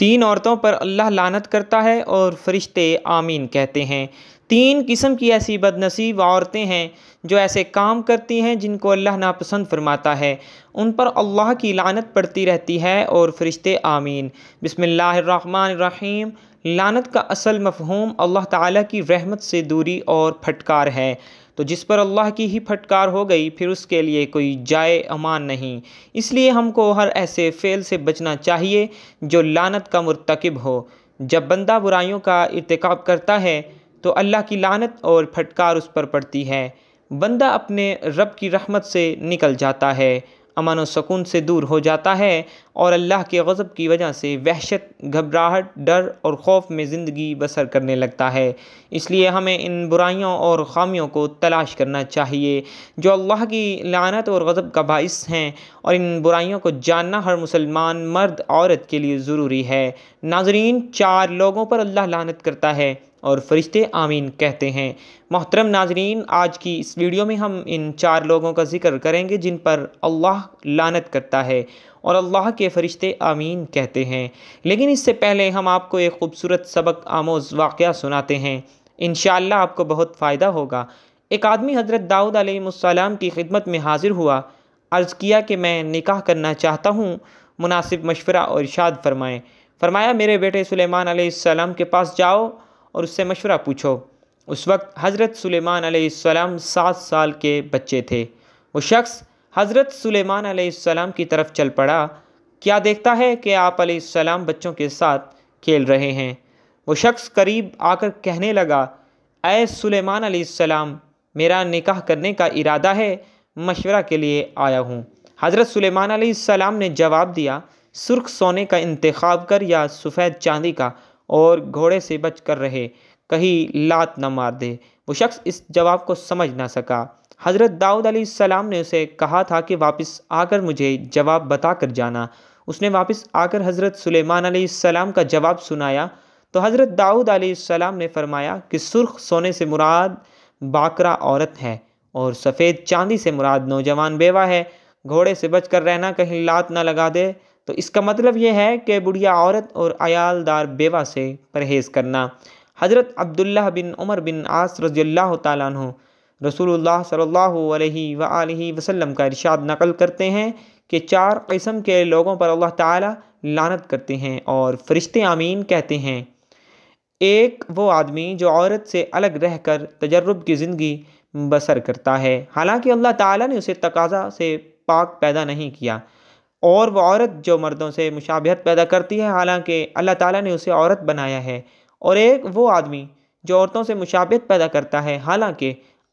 तीन औरतों पर अल्लाह लानत करता है और फरिश्ते आमीन कहते हैं तीन किस्म की ऐसी बदनसीब औरतें हैं जो ऐसे काम करती हैं जिनको अल्लाह नापसंद फरमाता है उन पर अल्लाह की लानत पड़ती रहती है और फरिश्ते आमीन बसमीम लानत का असल मफहूम अल्लाह ताला की रहमत से दूरी और फटकार है तो जिस पर अल्लाह की ही फटकार हो गई फिर उसके लिए कोई जाए अमान नहीं इसलिए हमको हर ऐसे फ़ेल से बचना चाहिए जो लानत का मरतकब हो जब बंदा बुराइयों का इरतकब करता है तो अल्लाह की लानत और फटकार उस पर पड़ती है बंदा अपने रब की रहमत से निकल जाता है अमन सकून से दूर हो जाता है और अल्लाह के गज़ब की वजह से वहशत घबराहट डर और खौफ में ज़िंदगी बसर करने लगता है इसलिए हमें इन बुराइयों और ख़ामियों को तलाश करना चाहिए जो अल्लाह की लानत और गज़ब का बायस हैं और इन बुराइयों को जानना हर मुसलमान मर्द औरत के लिए ज़रूरी है नाजरीन चार लोगों पर अल्लाह लानत करता है और फ़रिश्ते आमीन कहते हैं मोहतरम नाजरीन आज की इस वीडियो में हम इन चार लोगों का जिक्र करेंगे जिन पर अल्लाह लानत करता है और अल्लाह के फ़रिश्ते आमीन कहते हैं लेकिन इससे पहले हम आपको एक ख़ूबसूरत सबक आमोज़ वाक़ सुनाते हैं इन आपको बहुत फ़ायदा होगा एक आदमी हज़रत दाऊद आलम की खिदमत में हाज़िर हुआ अर्ज़ किया कि मैं निकाह करना चाहता हूँ मुनासिब मशवरा और इर्शाद फरमाएँ फरमाया मेरे बेटे सुलेमान आसमाम के पास जाओ और उससे मशवरा पूछो उस वक्त हज़रत सुलेमान सलाम सात साल के बच्चे थे वो शख्स हज़रत सुलेमान सलाम की तरफ चल पड़ा क्या देखता है कि आप सलाम बच्चों के साथ खेल रहे हैं वो शख्स करीब आकर कहने लगा ए सुलेमान सलाम मेरा निकाह करने का इरादा है मशवरा के लिए आया हूँ हज़रत सुलेमान सलाम ने जवाब दिया सुर्ख सोने का इंतखब कर या सफ़ेद चांदी का और घोड़े से बच कर रहे कहीं लात न मार दे वो शख्स इस जवाब को समझ ना सका हज़रत दाऊद सलाम ने उसे कहा था कि वापस आकर मुझे जवाब बता कर जाना उसने वापस आकर हज़रत सुलेमान सलाम का जवाब सुनाया तो हज़रत दाऊद सलाम ने फरमाया कि सुर्ख सोने से मुराद बाकरा औरत है और सफ़ेद चांदी से मुराद नौजवान बेवा है घोड़े से बचकर रहना कहीं लात ना लगा दे तो इसका मतलब यह है कि बुढ़िया औरत और अयालदार बेवा से परहेज़ करना हज़रत अब्दुल्ला बिन उमर बिन आस रजील्ला तु रसूल सल्ला वसलम का इरशाद नकल करते हैं कि चार किस्म के लोगों पर अल्लाह तानत करते हैं और फरिश्ते आमीन कहते हैं एक वो आदमी जो औरत से अलग रहकर तजर्रब की ज़िंदगी बसर करता है हालांकि अल्लाह ताला ने उसे तकाजा से पाक पैदा नहीं किया और वह औरत जो मर्दों से मुशाबहत पैदा करती है हालांकि अल्लाह ताला ने उसे औरत बनाया है और एक वो आदमी जो औरतों से मुशाबहत पैदा करता है हालांकि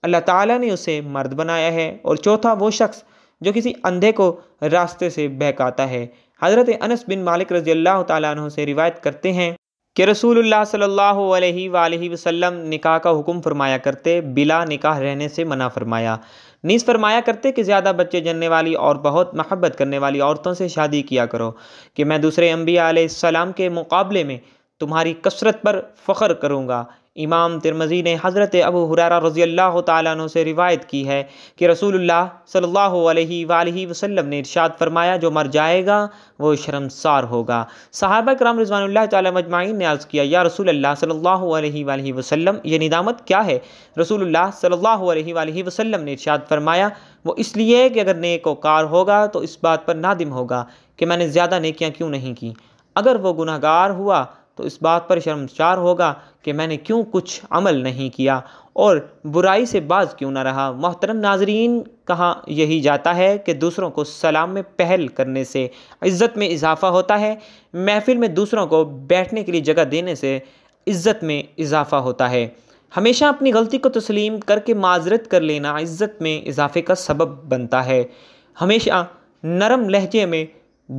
अल्लाह ताला ने उसे मर्द बनाया है और चौथा वो शख्स जो किसी अंधे को रास्ते से बहकाता है हज़रत अनस बिन मालिक रज़ी अल्लाह तु से रिवायत करते हैं कि रसूल सल्ला वसम निका निकाह का हुक्म फरमाया करते बिला निकाह रहने से मना फरमाया नीस फरमाया करते कि ज़्यादा बच्चे जनने वाली और बहुत महब्बत करने वाली औरतों से शादी किया करो कि मैं दूसरे अम्बिया सलाम के मुकाबले में तुम्हारी कसरत पर फ़ख्र करूँगा इमाम तिरमज़ी ने हज़रत अबू हुरारा रज़ी अल्लाह तु से रिवायत की है कि रसूलुल्लाह सल्लल्लाहु अलैहि वसल्लम वसल्लम ने इरशाद फरमाया जो मर जाएगा वो शर्मसार होगा साहबा कराम रजवान तजमाइन ने अर्ज़ किया या रसूल सल्ह सल्लल्लाहु अलैहि वसल्लम ये निदामत क्या है रसूलुल्लाह सल्लल्लाहु अलैहि वसल्लम ने इरशाद फरमाया वो इसलिए कि अगर नेकोकार होगा तो इस बात पर नादिम होगा कि मैंने ज़्यादा नेकियाँ क्यों नहीं कं अगर वो गुनागार हुआ तो इस बात पर शर्मसार होगा कि मैंने क्यों कुछ अमल नहीं किया और बुराई से बाज क्यों ना रहा मोहतरम नाजरीन कहा यही जाता है कि दूसरों को सलाम में पहल करने से इज़्ज़त में इजाफ़ा होता है महफिल में दूसरों को बैठने के लिए जगह देने से इज़्ज़त में इजाफ़ा होता है हमेशा अपनी गलती को तस्लीम करके माजरत कर लेना इज़्ज़त में इजाफ़े का सबब बनता है हमेशा नरम लहजे में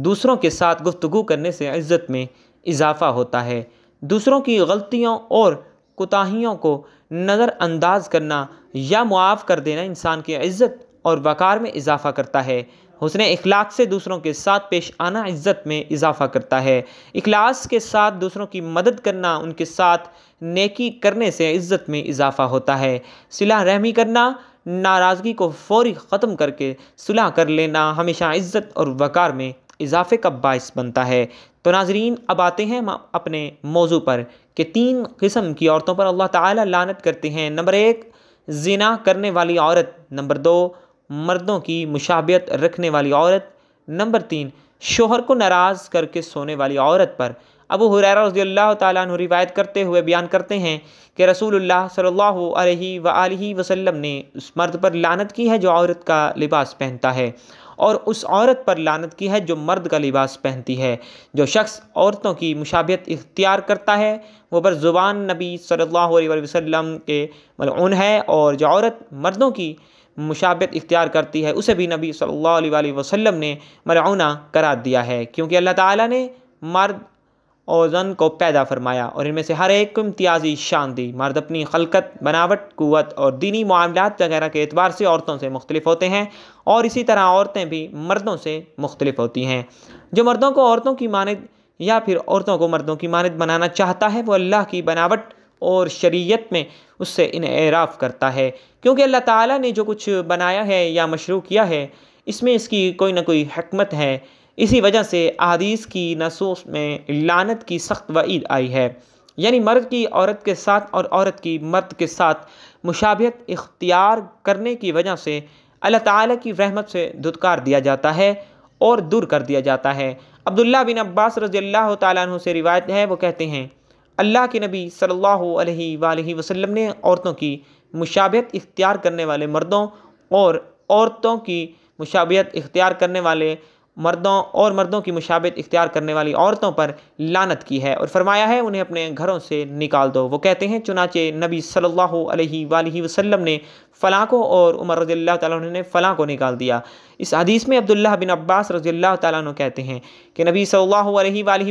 दूसरों के साथ गुफ्तु करने से इज़्ज़त में इजाफ़ा होता है दूसरों की गलतियों और कोताहियों को नज़रअंदाज करना या मुआफ़ कर देना इंसान की इज़्ज़त और वक़ार में इजाफ़ा करता है हुसन अखलाक से दूसरों के साथ पेश आना इज़्ज़त में इजाफ़ा करता है अखलास के साथ दूसरों की मदद करना उनके साथ नेकी करने से इज़्ज़त में इजाफ़ा होता है सिला रहमी करना नाराज़गी को फौरी ख़त्म करके सुलह कर लेना हमेशा इज़्ज़त और वक़ार में इजाफे का बायस बनता है तो नाजरीन अब आते हैं अपने मौजू पर कि तीन किस्म की औरतों पर अल्लाह ताला लानत करते हैं नंबर एक जिना करने वाली औरत नंबर दो मर्दों की मुशाबियत रखने वाली औरत नंबर तीन शोहर को नाराज़ करके सोने वाली औरत पर अबू हुरैरा रजी अल्लाह तु रिवायत करते हुए बयान करते हैं कि रसूलुल्लाह सल्लल्लाहु अलैहि वसल्लम ने उस मर्द पर लानत की है जो औरत का लिबास पहनता है और उस औरत पर लानत की है जो मर्द का लिबास पहनती है जो शख्स औरतों की मुशाबियत इख्तियार करता है वो पर ज़ुबान नबी सल्लल्लाहु अलैहि वसल्लम के मलून है और जो औरत मर्दों की मुशाबत इख्तियार करती है उसे भी नबी सल्लल्लाहु अलैहि वसल्लम ने मलूना करार दिया है क्योंकि अल्लाह ताला ने मर्द और ज़न को पैदा फरमाया और इनमें से हर एक को इम्तियाजी शान दी मर्द अपनी खलकत बनावट कुत और दीनी मामलात वगैरह के अतबार से औरतों से मुख्तलिफ होते हैं और इसी तरह औरतें भी मर्दों से मुख्तलिफ होती हैं जो मर्दों को औरतों की मानद या फिर औरतों को मर्दों की मानद बनाना चाहता है वो अल्लाह की बनावट और शरीयत में उससे इनराफ़ करता है क्योंकि अल्लाह ताला ने जो कुछ बनाया है या मशरू किया है इसमें इसकी कोई ना कोई हकमत है इसी वजह से अदीस की नसूस में लानत की सख्त वईद आई है यानी मर्द की औरत के साथ और औरत की मर्द के साथ मुशाबियत इख्तियार करने की वजह से अल्लाह ताला की रहमत से दुदकार दिया जाता है और दूर कर दिया जाता है अब्दुल्ला बिन अब्बास रज़ी अल्लाह तु से रिवायत है वो कहते हैं अल्लाह के नबी सल्ला अलैहि ने औरतों की मुशाबत इख्तियार करने वाले मर्दों और औरतों की मुशाबियत इख्तियार करने वाले मर्दों और मर्दों की मुशाबत इख्तियार करने वाली औरतों पर लानत की है और फरमाया है उन्हें अपने घरों से निकाल दो वो कहते हैं चुनाचे नबी सल्लल्लाहु अलैहि वसल्लम ने फ़लाँ को और उमर रज़ी ने फ़लाँ को निकाल दिया इस हदीस में अब्दुल्ला बिन अब्बास रज़ी तु कहते हैं कि नबी सल्ला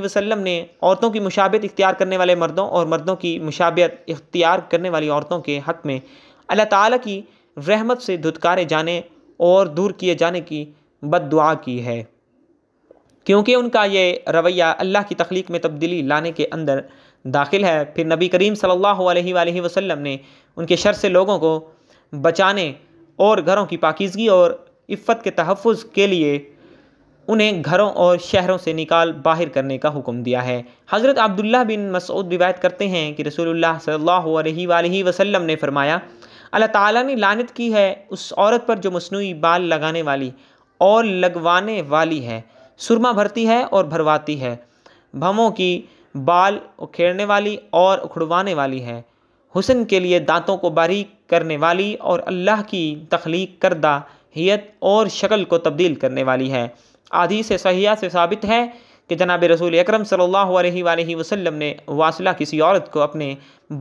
वसलम ने औरतों की मुशाबत इख्तियार करने वाले मर्दों और मर्दों की मुशाबत इख्तियार करने वाली औरतों के हक़ में अल्लाह ताली की रहमत से धुतकारे जाने और दूर किए जाने की बद दुआ की है क्योंकि उनका ये रवैया अल्लाह की तख्लीक में तब्दीली लाने के अंदर दाखिल है फिर नबी करीम सल्लल्लाहु अलैहि वसल्लम ने उनके शर से लोगों को बचाने और घरों की पाकिजगी और इफ़त के तहफ़ के लिए उन्हें घरों और शहरों से निकाल बाहर करने का हुक्म दिया है हज़रत अब्दुल्ला बिन मसऊद रिवायत करते हैं कि रसूलुल्लाह सल्लल्लाहु अलैहि वसल्लम ने फरमाया अल्लाह ताला ने लानत की है उस औरत पर जो मसनू बाल लगाने वाली और लगवाने वाली है सुरमा भरती है और भरवाती है भमों की बाल उखेड़ने वाली और उखड़वाने वाली है हुसन के लिए दांतों को बारीक करने वाली और अल्लाह की तख्लीक करदा हियत और शक्ल को तब्दील करने वाली है आधी से सहिया से साबित है कि जनाब रसूल अक्रम सल्ला वसलम ने वासिला किसी औरत को अपने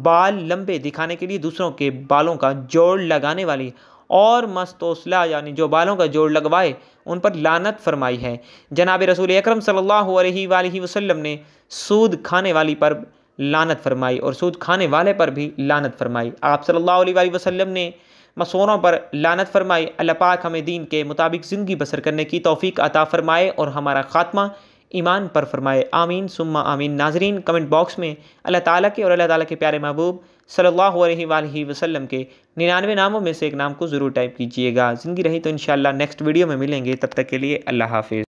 बाल लंबे दिखाने के लिए दूसरों के बालों का जोड़ लगाने वाली और मस्तोसला यानी जो बालों का जोड़ लगवाए उन पर लानत फरमाई है जनाब रसूल अक्रम सम ने सूद खाने वाली पर लानत फरमाई और सूद खाने वाले पर भी लानत फरमाई आप सल्ला वसलम ने मसौरों पर लानत फरमाई अल्लाह पाक हमें दीन के मुताबिक ज़िंदगी बसर करने की तौफीक अता फरमाए और हमारा ख़ात्मा ईमान पर फरमाए आमीन सुम्मा आमीन नाजरीन कमेंट बॉक्स में अल्लाह ताला के और अल्लाह ताला के प्यारे महबूब सल्लल्लाहु अलैहि वसल्लम के निन्यानवे नामों में से एक नाम को ज़रूर टाइप कीजिएगा ज़िंदगी रही तो इन नेक्स्ट वीडियो में मिलेंगे तब तक के लिए अल्लाह हाफिज़